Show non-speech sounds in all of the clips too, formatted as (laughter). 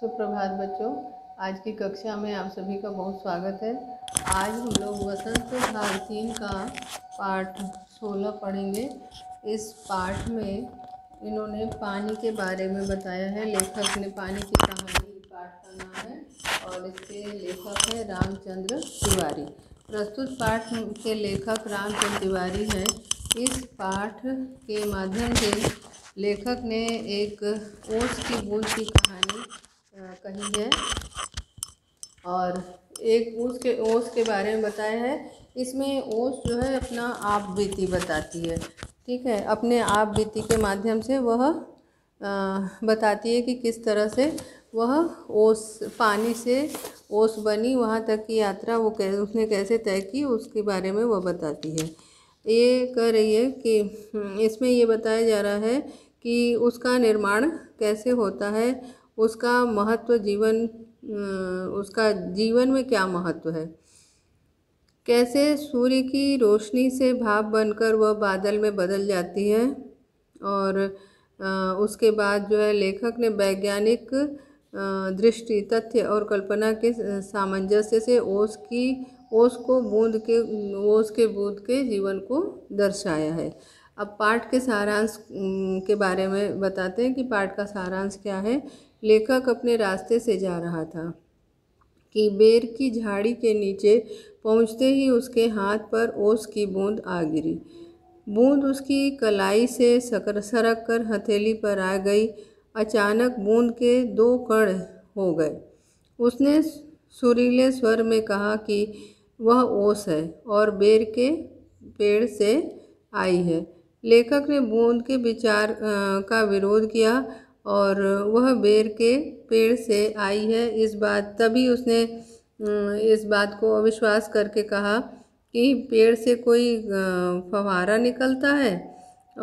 सुप्रभात बच्चों आज की कक्षा में आप सभी का बहुत स्वागत है आज हम लोग वसंत भाग का पाठ सोलह पढ़ेंगे इस पाठ में इन्होंने पानी के बारे में बताया है लेखक ने पानी की कहानी पाठ का नाम है और इसके लेखक है रामचंद्र तिवारी प्रस्तुत पाठ के लेखक रामचंद्र तिवारी हैं इस पाठ के माध्यम से लेखक ने एक ओस की बूंद की कहानी कही है और एक ओस के ओस के बारे में बताया है इसमें ओस जो है अपना आप बीती बताती है ठीक है अपने आप बीती के माध्यम से वह बताती है कि किस तरह से वह ओस पानी से ओस बनी वहाँ तक की यात्रा वो कै उसने कैसे तय की उसके बारे में वह बताती है ये कह रही है कि हम्म, इसमें ये बताया जा रहा है कि उसका निर्माण कैसे होता है उसका महत्व जीवन उसका जीवन में क्या महत्व है कैसे सूर्य की रोशनी से भाप बनकर वह बादल में बदल जाती है और उसके बाद जो है लेखक ने वैज्ञानिक दृष्टि तथ्य और कल्पना के सामंजस्य से ओस की ओस को बूंद के ओस के बूंद के जीवन को दर्शाया है अब पाठ के सारांश के बारे में बताते हैं कि पाठ का सारांश क्या है लेखक अपने रास्ते से जा रहा था कि बेर की झाड़ी के नीचे पहुंचते ही उसके हाथ पर ओस की बूंद आ गिरी बूंद उसकी कलाई से सकर सरक कर हथेली पर आ गई अचानक बूंद के दो कण हो गए उसने सुरीले स्वर में कहा कि वह ओस है और बेर के पेड़ से आई है लेखक ने बूंद के विचार का विरोध किया और वह बेर के पेड़ से आई है इस बात तभी उसने इस बात को अविश्वास करके कहा कि पेड़ से कोई फवारा निकलता है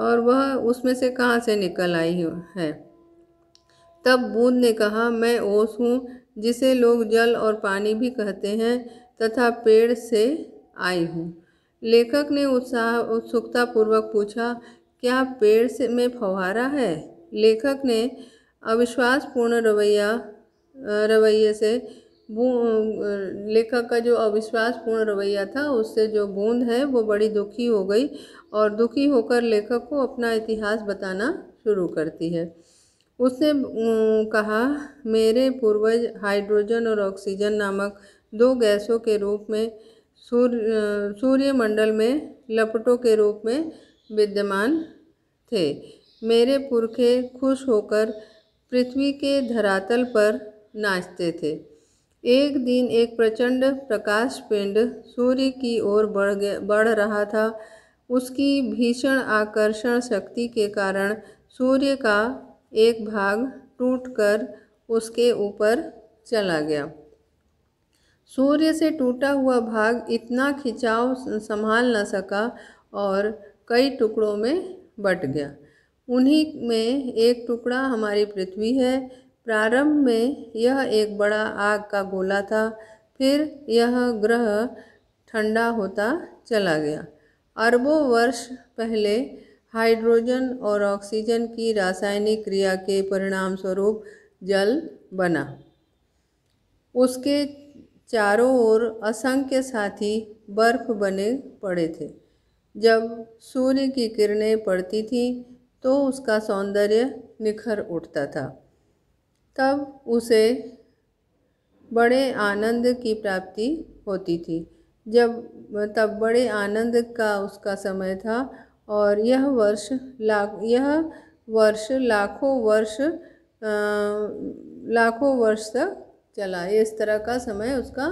और वह उसमें से कहाँ से निकल आई है तब बूंद ने कहा मैं ओस हूँ जिसे लोग जल और पानी भी कहते हैं तथा पेड़ से आई हूँ लेखक ने उत्साह उत्सुकतापूर्वक पूछा क्या पेड़ से में फवारा है लेखक ने अविश्वासपूर्ण रवैया रवैये से लेखक का जो अविश्वासपूर्ण रवैया था उससे जो बूंद है वो बड़ी दुखी हो गई और दुखी होकर लेखक को अपना इतिहास बताना शुरू करती है उसने कहा मेरे पूर्वज हाइड्रोजन और ऑक्सीजन नामक दो गैसों के रूप में सूर्य सूर्यमंडल में लपटों के रूप में विद्यमान थे मेरे पुरखे खुश होकर पृथ्वी के धरातल पर नाचते थे एक दिन एक प्रचंड प्रकाश पिंड सूर्य की ओर बढ़ गया बढ़ रहा था उसकी भीषण आकर्षण शक्ति के कारण सूर्य का एक भाग टूटकर उसके ऊपर चला गया सूर्य से टूटा हुआ भाग इतना खिंचाव संभाल न सका और कई टुकड़ों में बट गया उन्हीं में एक टुकड़ा हमारी पृथ्वी है प्रारंभ में यह एक बड़ा आग का गोला था फिर यह ग्रह ठंडा होता चला गया अरबों वर्ष पहले हाइड्रोजन और ऑक्सीजन की रासायनिक क्रिया के परिणाम स्वरूप जल बना उसके चारों ओर असंख्य साथी बर्फ बने पड़े थे जब सूर्य की किरणें पड़ती थीं तो उसका सौंदर्य निखर उठता था तब उसे बड़े आनंद की प्राप्ति होती थी जब तब बड़े आनंद का उसका समय था और यह वर्ष लाख यह वर्ष लाखों वर्ष लाखों वर्ष तक चला इस तरह का समय उसका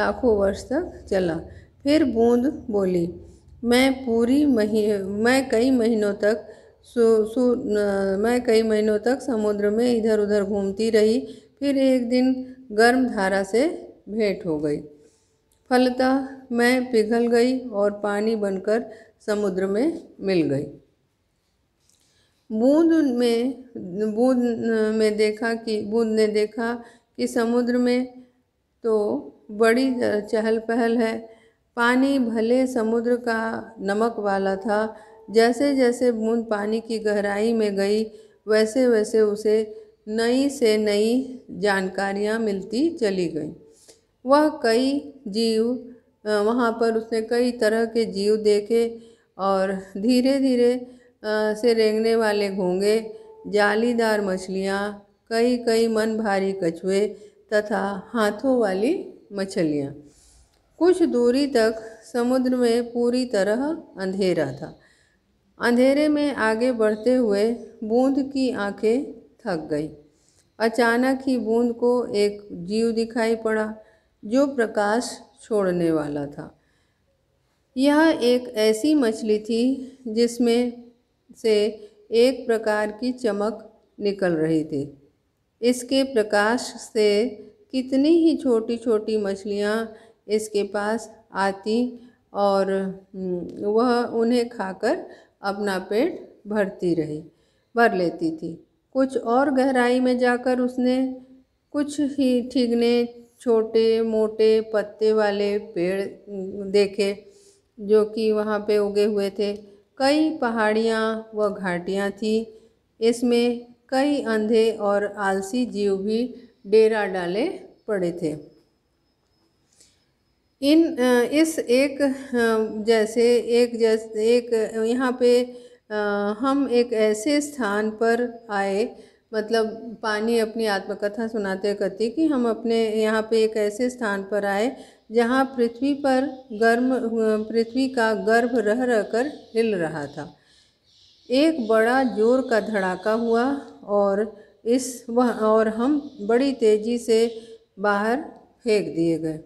लाखों वर्ष तक चला फिर बूंद बोली मैं पूरी मही मैं कई महीनों तक सो सो मैं कई महीनों तक समुद्र में इधर उधर घूमती रही फिर एक दिन गर्म धारा से भेंट हो गई फलतः मैं पिघल गई और पानी बनकर समुद्र में मिल गई बूंद में बूंद में देखा कि बूंद ने देखा कि समुद्र में तो बड़ी चहल पहल है पानी भले समुद्र का नमक वाला था जैसे जैसे बूंद पानी की गहराई में गई वैसे वैसे उसे नई से नई जानकारियाँ मिलती चली गई वह कई जीव वहाँ पर उसने कई तरह के जीव देखे और धीरे धीरे से रेंगने वाले घोंगे जालीदार मछलियाँ कई कई मन भारी कछुए तथा हाथों वाली मछलियाँ कुछ दूरी तक समुद्र में पूरी तरह अंधेरा था अंधेरे में आगे बढ़ते हुए बूंद की आंखें थक गई अचानक ही बूंद को एक जीव दिखाई पड़ा जो प्रकाश छोड़ने वाला था यह एक ऐसी मछली थी जिसमें से एक प्रकार की चमक निकल रही थी इसके प्रकाश से कितनी ही छोटी छोटी मछलियाँ इसके पास आती और हम्म, वह उन्हें खाकर अपना पेट भरती रही भर लेती थी कुछ और गहराई में जाकर उसने कुछ ही ठिगने छोटे मोटे पत्ते वाले पेड़ देखे जो कि वहाँ पे उगे हुए थे कई पहाड़ियाँ व घाटियाँ थीं इसमें कई अंधे और आलसी जीव भी डेरा डाले पड़े थे इन इस एक जैसे एक जैसे एक यहाँ पे हम एक ऐसे स्थान पर आए मतलब पानी अपनी आत्मकथा सुनाते करती कि हम अपने यहाँ पे एक ऐसे स्थान पर आए जहाँ पृथ्वी पर गर्म पृथ्वी का गर्भ रह रह कर हिल रहा था एक बड़ा जोर का धड़ाका हुआ और इस वह और हम बड़ी तेज़ी से बाहर फेंक दिए गए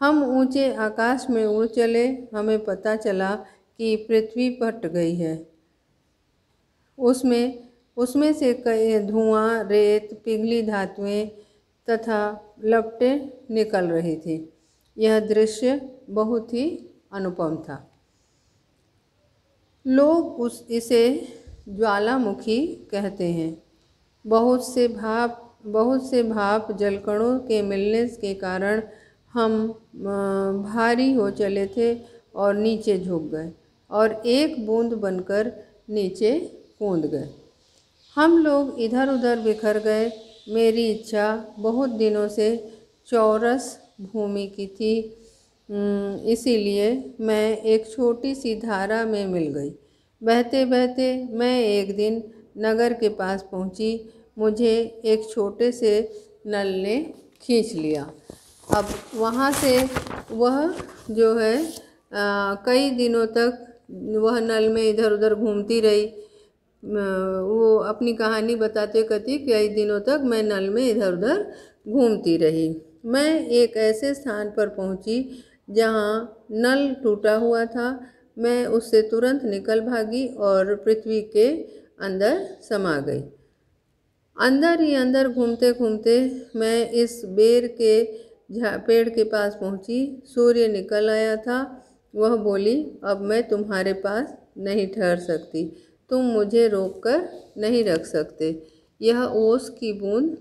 हम ऊंचे आकाश में उड़ चले हमें पता चला कि पृथ्वी पट गई है उसमें उसमें से कई धुआं रेत पिघली धातुएं तथा लपटे निकल रही थी यह दृश्य बहुत ही अनुपम था लोग उस इसे ज्वालामुखी कहते हैं बहुत से भाप बहुत से भाप जलकणों के मिलने के कारण हम भारी हो चले थे और नीचे झुक गए और एक बूंद बनकर नीचे कूद गए हम लोग इधर उधर बिखर गए मेरी इच्छा बहुत दिनों से चौरस भूमि की थी इसीलिए मैं एक छोटी सी धारा में मिल गई बहते बहते मैं एक दिन नगर के पास पहुंची मुझे एक छोटे से नल ने खींच लिया अब वहाँ से वह जो है आ, कई दिनों तक वह नल में इधर उधर घूमती रही वो अपनी कहानी बताते कहती कई दिनों तक मैं नल में इधर उधर घूमती रही मैं एक ऐसे स्थान पर पहुंची जहां नल टूटा हुआ था मैं उससे तुरंत निकल भागी और पृथ्वी के अंदर समा गई अंदर ही अंदर घूमते घूमते मैं इस बेर के पेड़ के पास पहुंची सूर्य निकल आया था वह बोली अब मैं तुम्हारे पास नहीं ठहर सकती तुम मुझे रोक कर नहीं रख सकते यह ओस की बूंद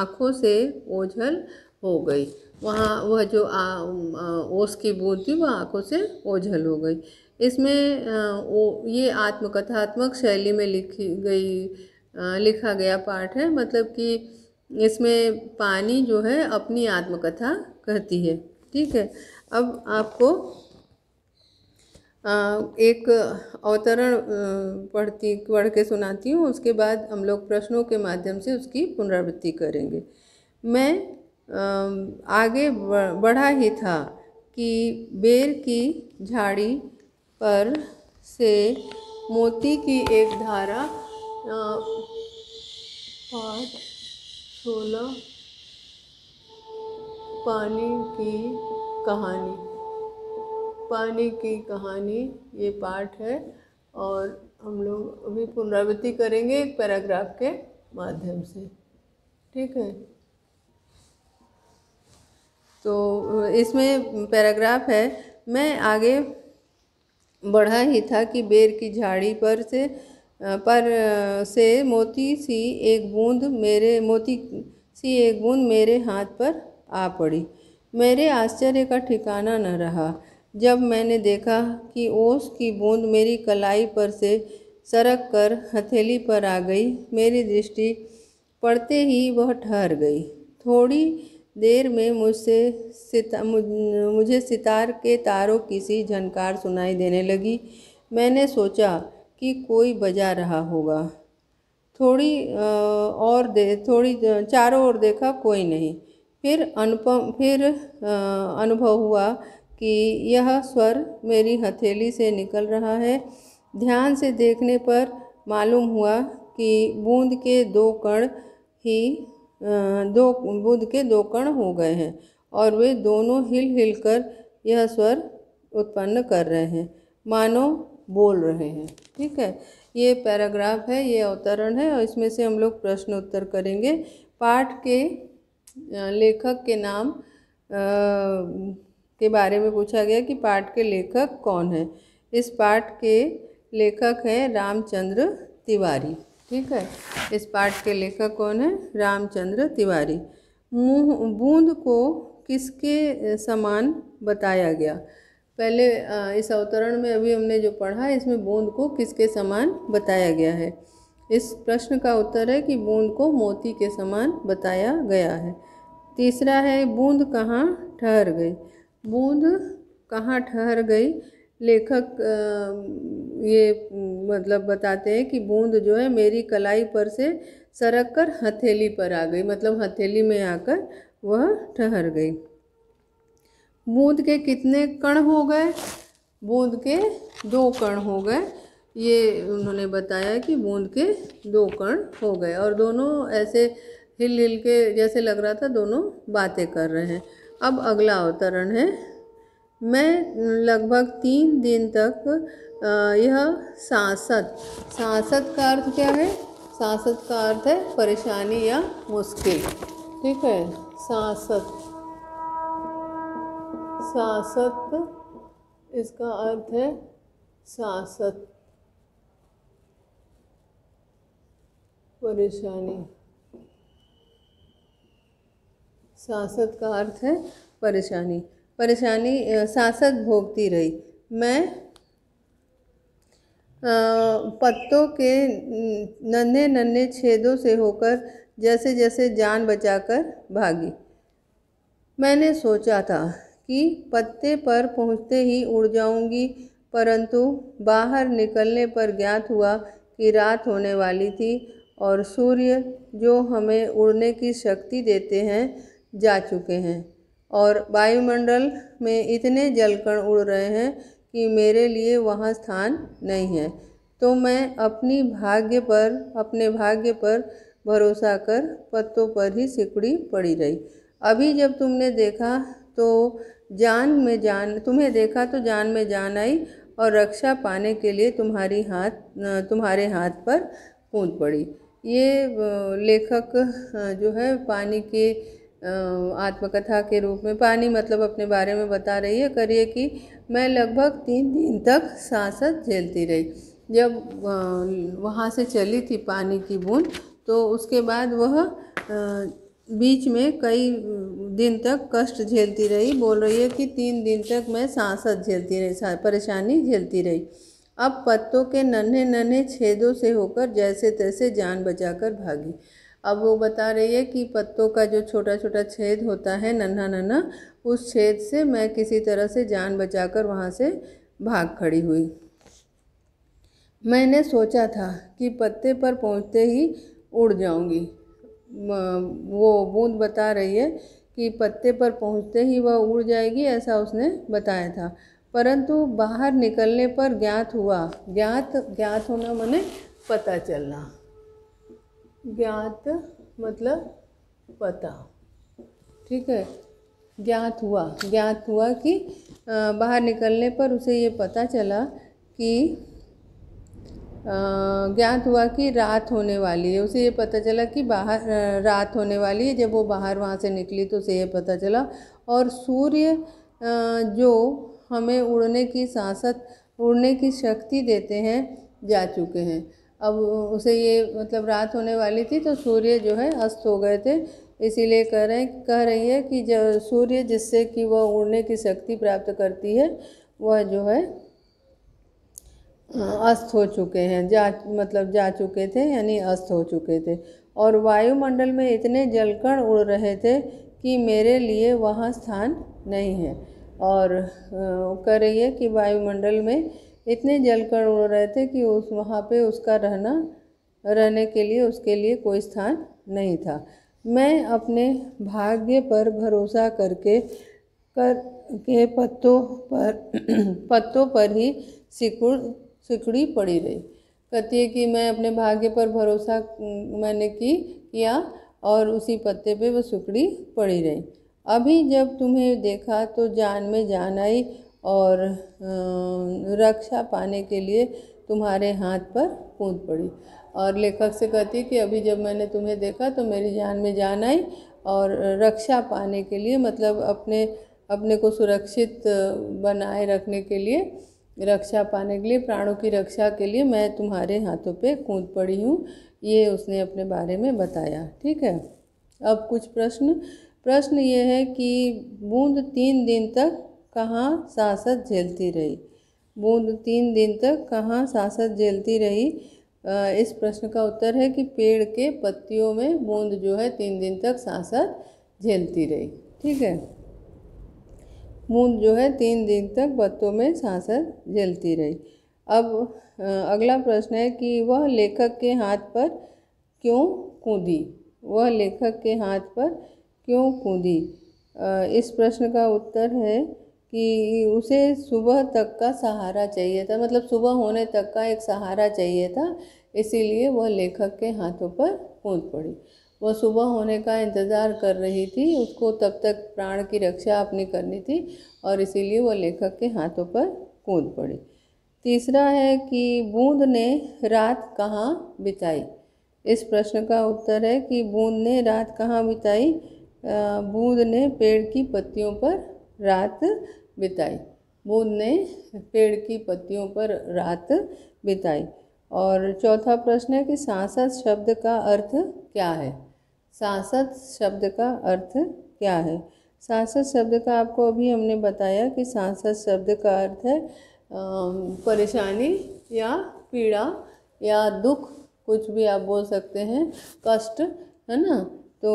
आँखों से ओझल हो गई वहाँ वह जो आ, आ, ओस की बूंद थी वह आँखों से ओझल हो गई इसमें वो ये आत्मकथात्मक शैली में लिखी गई आ, लिखा गया पाठ है मतलब कि इसमें पानी जो है अपनी आत्मकथा कहती है ठीक है अब आपको एक अवतरण पढ़ती पढ़ के सुनाती हूँ उसके बाद हम लोग प्रश्नों के माध्यम से उसकी पुनरावृत्ति करेंगे मैं आगे बढ़ा ही था कि बेर की झाड़ी पर से मोती की एक धारा पाठ सोलह पानी की कहानी पानी की कहानी ये पाठ है और हम लोग अभी पुनरावृत्ति करेंगे एक पैराग्राफ के माध्यम से ठीक है तो इसमें पैराग्राफ है मैं आगे बढ़ा ही था कि बेर की झाड़ी पर से पर से मोती सी एक बूंद मेरे मोती सी एक बूंद मेरे हाथ पर आ पड़ी मेरे आश्चर्य का ठिकाना न रहा जब मैंने देखा कि ओस की बूंद मेरी कलाई पर से सरक कर हथेली पर आ गई मेरी दृष्टि पड़ते ही वह ठहर गई थोड़ी देर में मुझसे सिता मुझे सितार के तारों की सी झनकार सुनाई देने लगी मैंने सोचा कि कोई बजा रहा होगा थोड़ी और दे थोड़ी चारों ओर देखा कोई नहीं फिर अनुपम फिर अनुभव हुआ कि यह स्वर मेरी हथेली से निकल रहा है ध्यान से देखने पर मालूम हुआ कि बूंद के दो कण ही दो बूंद के दो कण हो गए हैं और वे दोनों हिल हिल कर यह स्वर उत्पन्न कर रहे हैं मानो बोल रहे हैं ठीक है ये पैराग्राफ है ये अवतरण है और इसमें से हम लोग प्रश्न उत्तर करेंगे पाठ के लेखक के नाम आ, के बारे में पूछा गया कि पाठ के लेखक कौन है इस पाठ के लेखक हैं रामचंद्र तिवारी ठीक है इस पाठ के लेखक कौन है रामचंद्र तिवारी मुँह बूंद को किसके समान बताया गया पहले इस अवतरण में अभी हमने जो पढ़ा है इसमें बूंद को किसके समान बताया गया है इस प्रश्न का उत्तर है कि बूंद को मोती के समान बताया गया है तीसरा है बूंद कहाँ ठहर गई बूंद कहाँ ठहर गई लेखक ये मतलब बताते हैं कि बूंद जो है मेरी कलाई पर से सरक कर हथेली पर आ गई मतलब हथेली में आकर वह ठहर गई बूंद के कितने कण हो गए बूंद के दो कण हो गए ये उन्होंने बताया कि बूंद के दो कण हो गए और दोनों ऐसे हिल हिल के जैसे लग रहा था दोनों बातें कर रहे हैं अब अगला अवतरण है मैं लगभग तीन दिन तक यह सांसद सांसद का अर्थ क्या है सांसद का अर्थ है परेशानी या मुश्किल ठीक है सांसद सासत इसका अर्थ है सासत परेशानी सासत का अर्थ है परेशानी परेशानी सासत भोगती रही मैं पत्तों के नन्हे नन्हे छेदों से होकर जैसे जैसे जान बचाकर भागी मैंने सोचा था कि पत्ते पर पहुंचते ही उड़ जाऊंगी परंतु बाहर निकलने पर ज्ञात हुआ कि रात होने वाली थी और सूर्य जो हमें उड़ने की शक्ति देते हैं जा चुके हैं और वायुमंडल में इतने जलकण उड़ रहे हैं कि मेरे लिए वहाँ स्थान नहीं है तो मैं अपनी भाग्य पर अपने भाग्य पर भरोसा कर पत्तों पर ही सिकुड़ी पड़ी रही अभी जब तुमने देखा तो जान में जान तुम्हें देखा तो जान में जान आई और रक्षा पाने के लिए तुम्हारी हाथ तुम्हारे हाथ पर कूद पड़ी ये लेखक जो है पानी के आत्मकथा के रूप में पानी मतलब अपने बारे में बता रही है करिए कि मैं लगभग तीन दिन तक सांसद झेलती रही जब वहाँ से चली थी पानी की बूंद तो उसके बाद वह बीच में कई दिन तक कष्ट झेलती रही बोल रही है कि तीन दिन तक मैं सांसद झेलती रही परेशानी झेलती रही अब पत्तों के नन्हे नन्हे छेदों से होकर जैसे तैसे जान बचाकर भागी अब वो बता रही है कि पत्तों का जो छोटा छोटा छेद होता है नन्हा नन्हा उस छेद से मैं किसी तरह से जान बचाकर वहाँ से भाग खड़ी हुई मैंने सोचा था कि पत्ते पर पहुँचते ही उड़ जाऊँगी वो बूंद बता रही है कि पत्ते पर पहुंचते ही वह उड़ जाएगी ऐसा उसने बताया था परंतु बाहर निकलने पर ज्ञात हुआ ज्ञात ज्ञात होना मैंने पता चलना ज्ञात मतलब पता ठीक है ज्ञात हुआ ज्ञात हुआ कि बाहर निकलने पर उसे ये पता चला कि ज्ञात हुआ कि रात होने वाली है उसे ये पता चला कि बाहर रात होने वाली है जब वो बाहर वहाँ से निकली तो उसे ये पता चला और सूर्य जो हमें उड़ने की सांसत उड़ने की शक्ति देते हैं जा चुके हैं अब उसे ये मतलब रात होने वाली थी तो सूर्य जो है अस्त हो गए थे इसीलिए कह रहे हैं कह रही है कि जो सूर्य जिससे कि वह उड़ने की शक्ति प्राप्त करती है वह जो है अस्त हो चुके हैं जा मतलब जा चुके थे यानी अस्त हो चुके थे और वायुमंडल में इतने जलकण उड़ रहे थे कि मेरे लिए वहाँ स्थान नहीं है और कह रही है कि वायुमंडल में इतने जलकण उड़ रहे थे कि उस वहाँ पे उसका रहना रहने के लिए उसके लिए कोई स्थान नहीं था मैं अपने भाग्य पर भरोसा करके कर के पत्तों पर पत्तों पर ही सिकुड़ सिकड़ी पड़ी रही कहती है कि मैं अपने भाग्य पर भरोसा मैंने की किया और उसी पत्ते पे वो सिकड़ी पड़ी रही अभी जब तुम्हें देखा तो जान में जान आई और रक्षा पाने के लिए तुम्हारे हाथ पर कूद पड़ी और लेखक से कहती है कि अभी जब मैंने तुम्हें देखा तो मेरी जान में जान आई और रक्षा पाने के लिए मतलब अपने अपने को सुरक्षित बनाए रखने के लिए रक्षा पाने के लिए प्राणों की रक्षा के लिए मैं तुम्हारे हाथों पे कूद पड़ी हूँ ये उसने अपने बारे में बताया ठीक है अब कुछ प्रश्न प्रश्न ये है कि बूंद तीन दिन तक कहाँ सांसद झेलती रही बूंद तीन दिन तक कहाँ सांसद झेलती रही इस प्रश्न का उत्तर है कि पेड़ के पत्तियों में बूंद जो है तीन दिन तक सांसद झेलती रही ठीक है मूंद जो है तीन दिन तक बत्तों में सांसर जलती रही अब अगला प्रश्न है कि वह लेखक के हाथ पर क्यों कूदी वह लेखक के हाथ पर क्यों कूदी इस प्रश्न का उत्तर है कि उसे सुबह तक का सहारा चाहिए था मतलब सुबह होने तक का एक सहारा चाहिए था इसीलिए वह लेखक के हाथों पर कूद पड़ी वह सुबह होने का इंतज़ार कर रही थी उसको तब तक प्राण की रक्षा अपनी करनी थी और इसीलिए वह लेखक के हाथों पर कूद पड़ी तीसरा है कि बूंद ने रात कहाँ बिताई इस प्रश्न का उत्तर है कि बूंद ने रात कहाँ बिताई बूंद ने पेड़ की पत्तियों पर रात बिताई बूंद ने पेड़ की पत्तियों पर रात बिताई और चौथा प्रश्न है कि सांसद शब्द का अर्थ क्या है सांसद शब्द का अर्थ क्या है सांसद शब्द का आपको अभी हमने बताया कि सांसद शब्द का अर्थ है परेशानी या पीड़ा या दुख कुछ भी आप बोल सकते हैं कष्ट है ना तो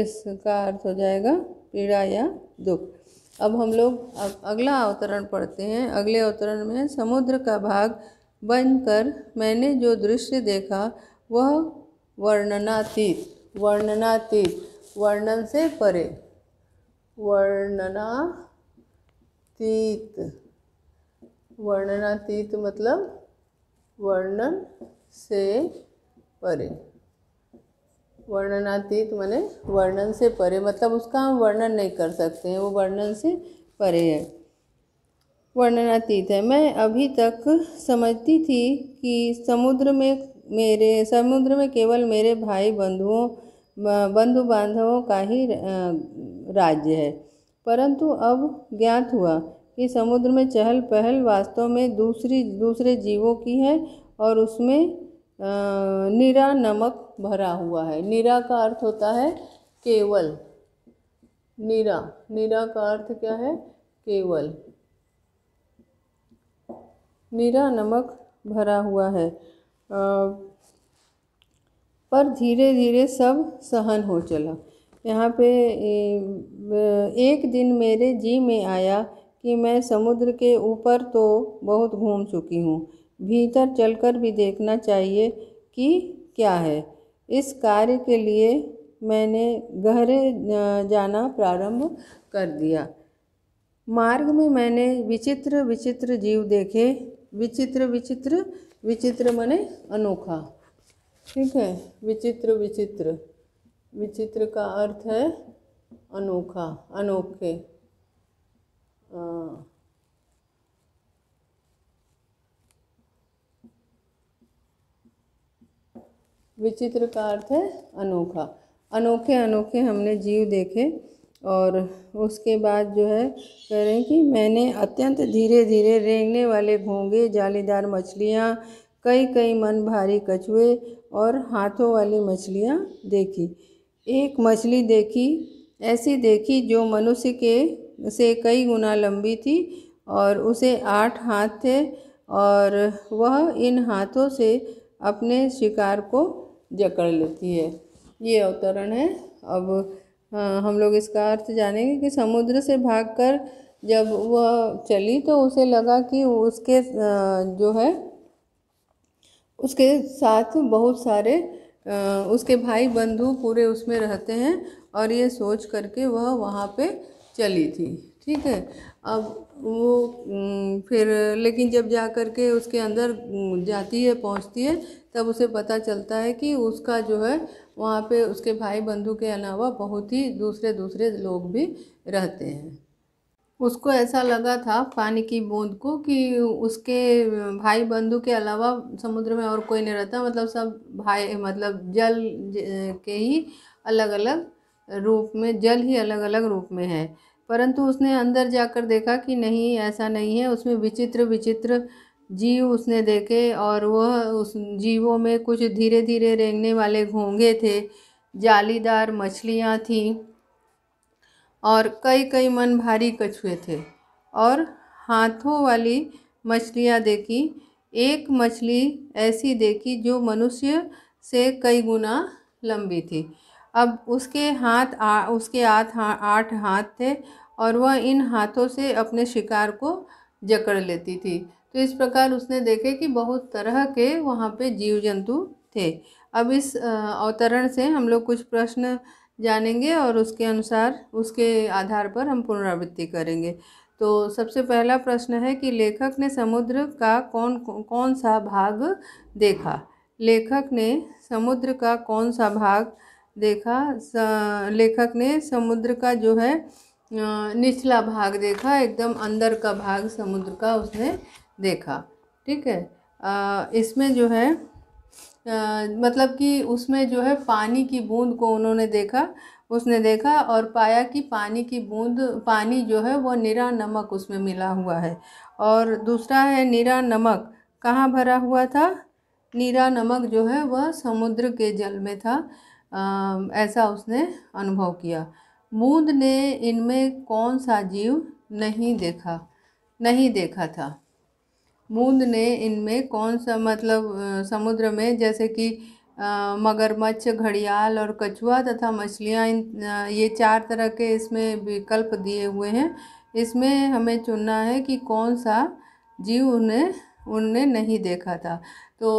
इसका अर्थ हो जाएगा पीड़ा या दुख अब हम लोग अगला अवतरण पढ़ते हैं अगले अवतरण में समुद्र का भाग बनकर मैंने जो दृश्य देखा वह वर्णनातीत वर्णनातीत वर्णन से परे वर्णनातीत वर्णनातीत मतलब वर्णन से परे वर्णनातीत माने वर्णन से परे मतलब उसका हम वर्णन नहीं कर सकते हैं वो वर्णन से परे है वर्णनातीत है मैं अभी तक समझती थी कि समुद्र में मेरे समुद्र में केवल मेरे भाई बंधुओं बंधु बांधवों का ही राज्य है परंतु अब ज्ञात हुआ कि समुद्र में चहल पहल वास्तव में दूसरी दूसरे जीवों की है और उसमें निरा नमक भरा हुआ है निरा का अर्थ होता है केवल निरा निरा का अर्थ क्या है केवल मेरा नमक भरा हुआ है पर धीरे धीरे सब सहन हो चला यहाँ पे एक दिन मेरे जी में आया कि मैं समुद्र के ऊपर तो बहुत घूम चुकी हूँ भीतर चलकर भी देखना चाहिए कि क्या है इस कार्य के लिए मैंने गहरे जाना प्रारंभ कर दिया मार्ग में मैंने विचित्र विचित्र जीव देखे विचित्र विचित्र विचित्र मने अनोखा ठीक है विचित्र विचित्र विचित्र का अर्थ है अनोखा अनोखे विचित्र का अर्थ है अनोखा अनोखे अनोखे हमने जीव देखे और उसके बाद जो है कह रहे हैं कि मैंने अत्यंत धीरे धीरे रेंगने वाले घोंगे जालीदार मछलियाँ कई कई मन भारी कछुए और हाथों वाली मछलियाँ देखी एक मछली देखी ऐसी देखी जो मनुष्य के से कई गुना लंबी थी और उसे आठ हाथ थे और वह इन हाथों से अपने शिकार को जकड़ लेती है ये अवतरण है अब हाँ, हम लोग इसका अर्थ जानेंगे कि समुद्र से भागकर जब वह चली तो उसे लगा कि उसके जो है उसके साथ बहुत सारे उसके भाई बंधु पूरे उसमें रहते हैं और ये सोच करके वह वहाँ पे चली थी ठीक है अब वो फिर लेकिन जब जा कर के उसके अंदर जाती है पहुंचती है तब उसे पता चलता है कि उसका जो है वहाँ पे उसके भाई बंधु के अलावा बहुत ही दूसरे दूसरे लोग भी रहते हैं उसको ऐसा लगा था पानी की बूंद को कि उसके भाई बंधु के अलावा समुद्र में और कोई नहीं रहता मतलब सब भाई मतलब जल के ही अलग अलग रूप में जल ही अलग अलग रूप में है परंतु उसने अंदर जाकर देखा कि नहीं ऐसा नहीं है उसमें विचित्र विचित्र जीव उसने देखे और वह उस जीवों में कुछ धीरे धीरे रेंगने वाले घोंगे थे जालीदार मछलियाँ थीं और कई कई मन भारी कछुए थे और हाथों वाली मछलियाँ देखी एक मछली ऐसी देखी जो मनुष्य से कई गुना लंबी थी अब उसके हाथ आ, उसके हाथ आठ हाथ थे और वह इन हाथों से अपने शिकार को जकड़ लेती थी तो इस प्रकार उसने देखे कि बहुत तरह के वहाँ पे जीव जंतु थे अब इस अवतरण से हम लोग कुछ प्रश्न जानेंगे और उसके अनुसार उसके आधार पर हम पुनरावृत्ति करेंगे तो सबसे पहला प्रश्न है कि लेखक ने समुद्र का कौन कौन सा भाग देखा लेखक ने समुद्र का कौन सा भाग देखा लेखक ने समुद्र का जो है निचला भाग देखा एकदम अंदर का भाग समुद्र का उसने देखा ठीक है इसमें जो है आ, मतलब कि उसमें जो है पानी की बूंद को उन्होंने देखा उसने देखा और पाया कि पानी की बूंद पानी जो है वो निरा नमक उसमें मिला हुआ है और दूसरा है निरा नमक कहाँ भरा हुआ था नीरा नमक जो है वह समुद्र के जल में था ऐसा उसने अनुभव किया मूंद ने इनमें कौन सा जीव नहीं देखा नहीं देखा था मूंद ने इनमें कौन सा मतलब समुद्र में जैसे कि मगरमच्छ घड़ियाल और कछुआ तथा मछलियाँ इन ये चार तरह के इसमें विकल्प दिए हुए हैं इसमें हमें चुनना है कि कौन सा जीव उन्हें उनने नहीं देखा था तो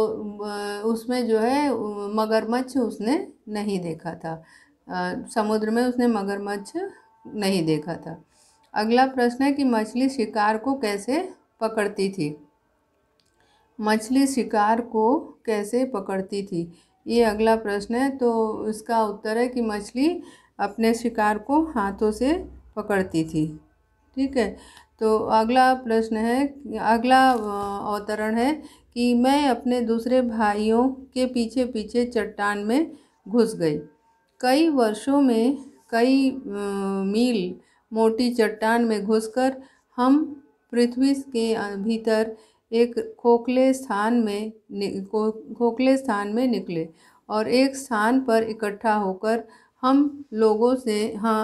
उसमें जो है मगरमच्छ उसने नहीं देखा था समुद्र में उसने मगरमच्छ नहीं देखा था अगला प्रश्न है कि मछली शिकार को कैसे पकड़ती थी मछली शिकार को कैसे पकड़ती थी ये अगला प्रश्न है तो इसका उत्तर है कि मछली अपने शिकार को हाथों से पकड़ती थी ठीक है तो अगला प्रश्न है अगला अवतरण है कि मैं अपने दूसरे भाइयों के पीछे पीछे चट्टान में घुस गई कई वर्षों में कई मील मोटी चट्टान में घुसकर हम पृथ्वी के भीतर एक खोखले स्थान में खोखले स्थान में निकले और एक स्थान पर इकट्ठा होकर हम लोगों से हाँ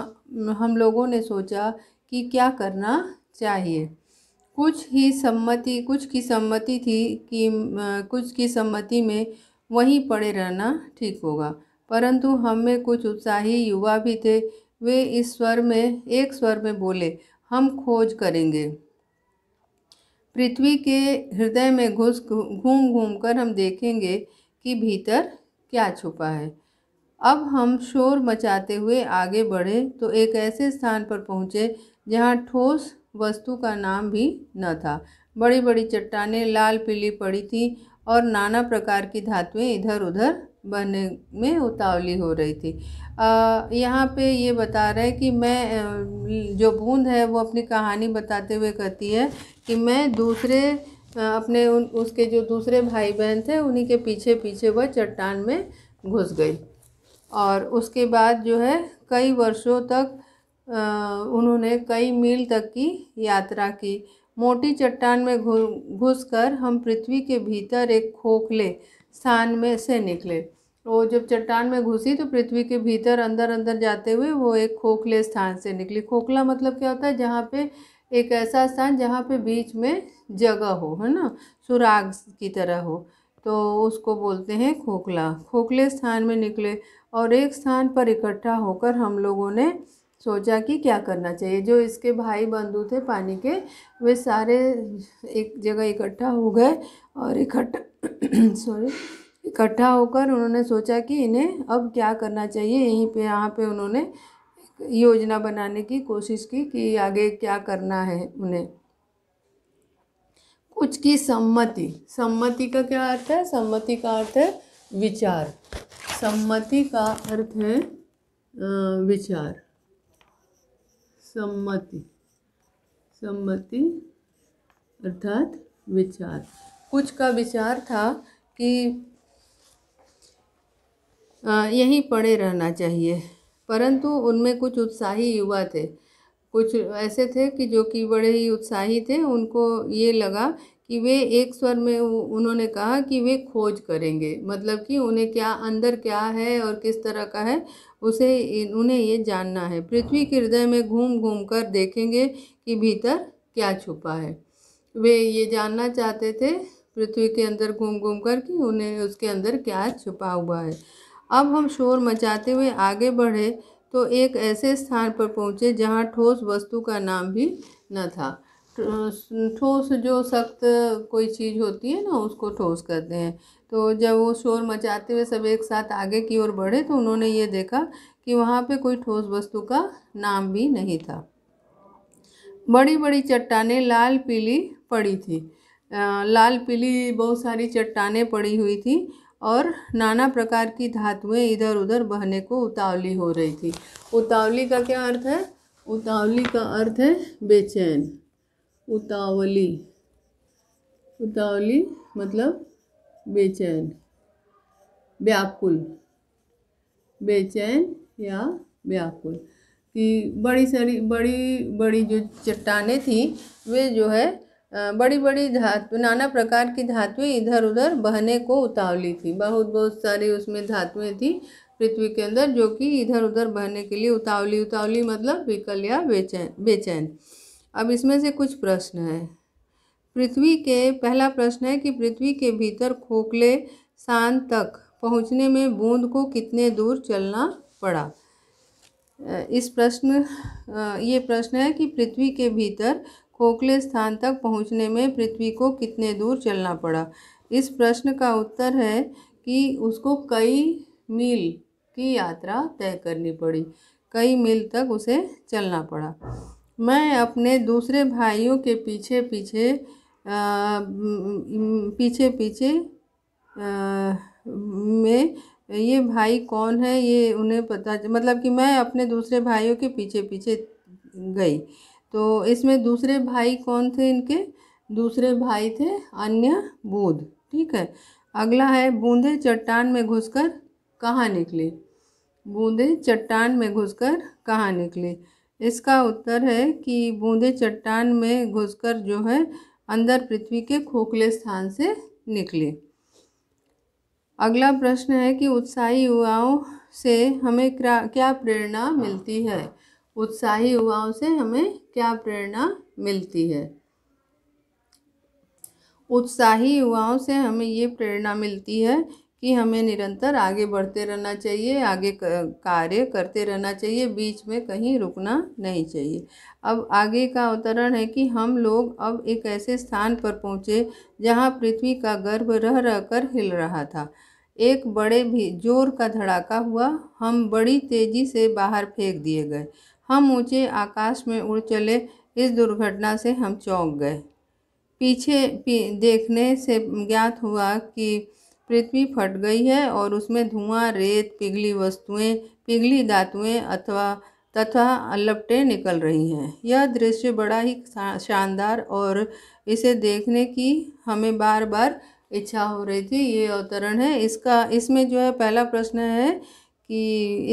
हम लोगों ने सोचा कि क्या करना चाहिए कुछ ही सम्मति कुछ की सम्मति थी कि कुछ की सम्मति में वहीं पड़े रहना ठीक होगा परंतु हम में कुछ उत्साही युवा भी थे वे इस स्वर में एक स्वर में बोले हम खोज करेंगे पृथ्वी के हृदय में घुस घूम घूम कर हम देखेंगे कि भीतर क्या छुपा है अब हम शोर मचाते हुए आगे बढ़े तो एक ऐसे स्थान पर पहुँचे जहाँ ठोस वस्तु का नाम भी न था बड़ी बड़ी चट्टाने लाल पीली पड़ी थी और नाना प्रकार की धातुएं इधर उधर बनने में उतावली हो रही थी यहाँ पे ये बता रहा है कि मैं जो बूंद है वो अपनी कहानी बताते हुए कहती है कि मैं दूसरे अपने उन उसके जो दूसरे भाई बहन थे उन्हीं के पीछे पीछे वह चट्टान में घुस गई और उसके बाद जो है कई वर्षों तक उन्होंने कई मील तक की यात्रा की मोटी चट्टान में घुस कर हम पृथ्वी के भीतर एक खोखले स्थान में से निकले वो जब चट्टान में घुसी तो पृथ्वी के भीतर अंदर अंदर जाते हुए वो एक खोखले स्थान से निकली खोखला मतलब क्या होता है जहाँ पे एक ऐसा स्थान जहाँ पे बीच में जगह हो है ना सुराग की तरह हो तो उसको बोलते हैं खोखला खोखले स्थान में निकले और एक स्थान पर इकट्ठा होकर हम लोगों ने सोचा कि क्या करना चाहिए जो इसके भाई बंधु थे पानी के वे सारे एक जगह इकट्ठा हो गए और इकट्ठा सॉरी (clears throat) इकट्ठा होकर उन्होंने सोचा कि इन्हें अब क्या करना चाहिए यहीं पे यहाँ पे उन्होंने योजना बनाने की कोशिश की कि आगे क्या करना है उन्हें कुछ की सम्मति सम्मति का क्या अर्थ है सम्मति का अर्थ है विचार सम्मति का अर्थ है विचार सम्मति सम्मति अर्थात विचार कुछ का विचार था कि यहीं पड़े रहना चाहिए परंतु उनमें कुछ उत्साही युवा थे कुछ ऐसे थे कि जो कि बड़े ही उत्साही थे उनको ये लगा कि वे एक स्वर में उन्होंने कहा कि वे खोज करेंगे मतलब कि उन्हें क्या अंदर क्या है और किस तरह का है उसे उन्हें ये जानना है पृथ्वी के हृदय में घूम घूम कर देखेंगे कि भीतर क्या छुपा है वे ये जानना चाहते थे पृथ्वी के अंदर घूम घूम कर कि उन्हें उसके अंदर क्या छुपा हुआ है अब हम शोर मचाते हुए आगे बढ़े तो एक ऐसे स्थान पर पहुँचे जहाँ ठोस वस्तु का नाम भी न था ठोस जो सख्त कोई चीज़ होती है ना उसको ठोस करते हैं तो जब वो शोर मचाते हुए सब एक साथ आगे की ओर बढ़े तो उन्होंने ये देखा कि वहाँ पे कोई ठोस वस्तु का नाम भी नहीं था बड़ी बड़ी चट्टाने लाल पीली पड़ी थी आ, लाल पीली बहुत सारी चट्टाने पड़ी हुई थी और नाना प्रकार की धातुएं इधर उधर बहने को उतावली हो रही थी उतावली का क्या अर्थ है उतावली का अर्थ है बेचैन उतावली उतावली मतलब बेचैन व्याकुल बेचैन या व्याकुल कि बड़ी सारी बड़ी बड़ी जो चट्टानें थी वे जो है बड़ी बड़ी धातु नाना प्रकार की धातुएं इधर उधर बहने को उतावली थी बहुत बहुत सारी उसमें धातुएं थी पृथ्वी के अंदर जो कि इधर उधर बहने के लिए उतावली उतावली मतलब विकल या बेचैन बेचैन अब इसमें से कुछ प्रश्न हैं पृथ्वी के पहला प्रश्न है कि पृथ्वी के भीतर खोखले स्थान तक पहुंचने में बूंद को कितने दूर चलना पड़ा इस प्रश्न ये प्रश्न है कि पृथ्वी के भीतर खोखले स्थान तक पहुंचने में पृथ्वी को कितने दूर चलना पड़ा इस प्रश्न का उत्तर है कि उसको कई मील की यात्रा तय करनी पड़ी कई मील तक उसे चलना पड़ा मैं अपने दूसरे भाइयों के पीछे पीछे पीछे पीछे में ये भाई कौन है ये उन्हें पता मतलब कि मैं अपने दूसरे भाइयों के पीछे पीछे गई तो इसमें दूसरे भाई कौन थे इनके दूसरे भाई थे अन्य बूंद ठीक है अगला है बूंदे चट्टान में घुसकर कहाँ निकले बूंदे चट्टान में घुसकर कहाँ निकले इसका उत्तर है कि बूंदे चट्टान में घुसकर जो है अंदर पृथ्वी के खोखले स्थान से निकले अगला प्रश्न है कि उत्साही युवाओं से हमें क्या क्या प्रेरणा मिलती है उत्साही युवाओं से हमें क्या प्रेरणा मिलती है उत्साही युवाओं से हमें ये प्रेरणा मिलती है कि हमें निरंतर आगे बढ़ते रहना चाहिए आगे कार्य करते रहना चाहिए बीच में कहीं रुकना नहीं चाहिए अब आगे का अवतरण है कि हम लोग अब एक ऐसे स्थान पर पहुँचे जहाँ पृथ्वी का गर्भ रह रहकर हिल रहा था एक बड़े भी जोर का धड़ाका हुआ हम बड़ी तेज़ी से बाहर फेंक दिए गए हम ऊँचे आकाश में उड़ चले इस दुर्घटना से हम चौंक गए पीछे पी, देखने से ज्ञात हुआ कि पृथ्वी फट गई है और उसमें धुआं रेत पिघली वस्तुएं पिघली धातुएं अथवा तथा लपटें निकल रही हैं यह दृश्य बड़ा ही शानदार और इसे देखने की हमें बार बार इच्छा हो रही थी ये अवतरण है इसका इसमें जो है पहला प्रश्न है कि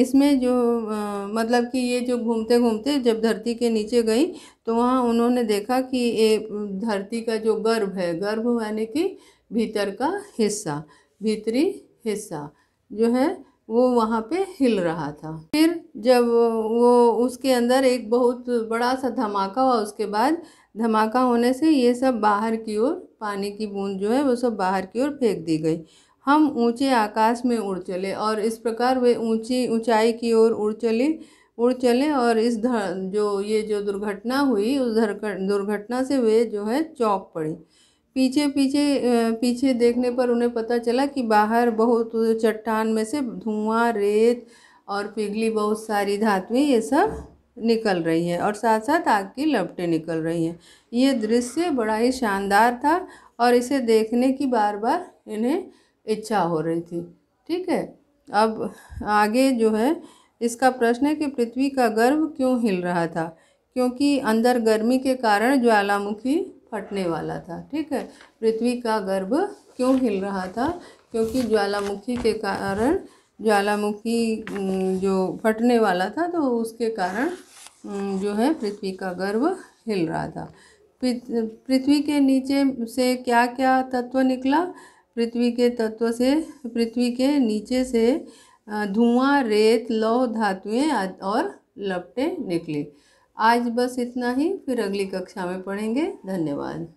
इसमें जो आ, मतलब कि ये जो घूमते घूमते जब धरती के नीचे गई तो वहाँ उन्होंने देखा कि ये धरती का जो गर्भ है गर्भ यानी कि भीतर का हिस्सा भीतरी हिस्सा जो है वो वहाँ पे हिल रहा था फिर जब वो उसके अंदर एक बहुत बड़ा सा धमाका हुआ उसके बाद धमाका होने से ये सब बाहर की ओर पानी की बूंद जो है वो सब बाहर की ओर फेंक दी गई हम ऊंचे आकाश में उड़ चले और इस प्रकार वे ऊंची ऊंचाई की ओर उड़ चले उड़ चले और इस धर जो ये जो दुर्घटना हुई उस दुर्घटना से वे जो है चौक पड़ी पीछे पीछे पीछे देखने पर उन्हें पता चला कि बाहर बहुत चट्टान में से धुआं रेत और पिघली बहुत सारी धातुएं ये सब निकल रही है और साथ साथ आग की लपटें निकल रही हैं ये दृश्य बड़ा ही शानदार था और इसे देखने की बार बार इन्हें इच्छा हो रही थी ठीक है अब आगे जो है इसका प्रश्न है कि पृथ्वी का गर्भ क्यों हिल रहा था क्योंकि अंदर गर्मी के कारण ज्वालामुखी फटने वाला था ठीक है पृथ्वी का गर्भ क्यों हिल रहा था क्योंकि ज्वालामुखी के कारण ज्वालामुखी जो फटने वाला था तो उसके कारण जो है पृथ्वी का गर्भ हिल रहा था पृथ्वी के नीचे से क्या क्या तत्व निकला पृथ्वी के तत्व से पृथ्वी के नीचे से धुआं रेत लौह धातुएं और लपटें निकली आज बस इतना ही फिर अगली कक्षा में पढ़ेंगे धन्यवाद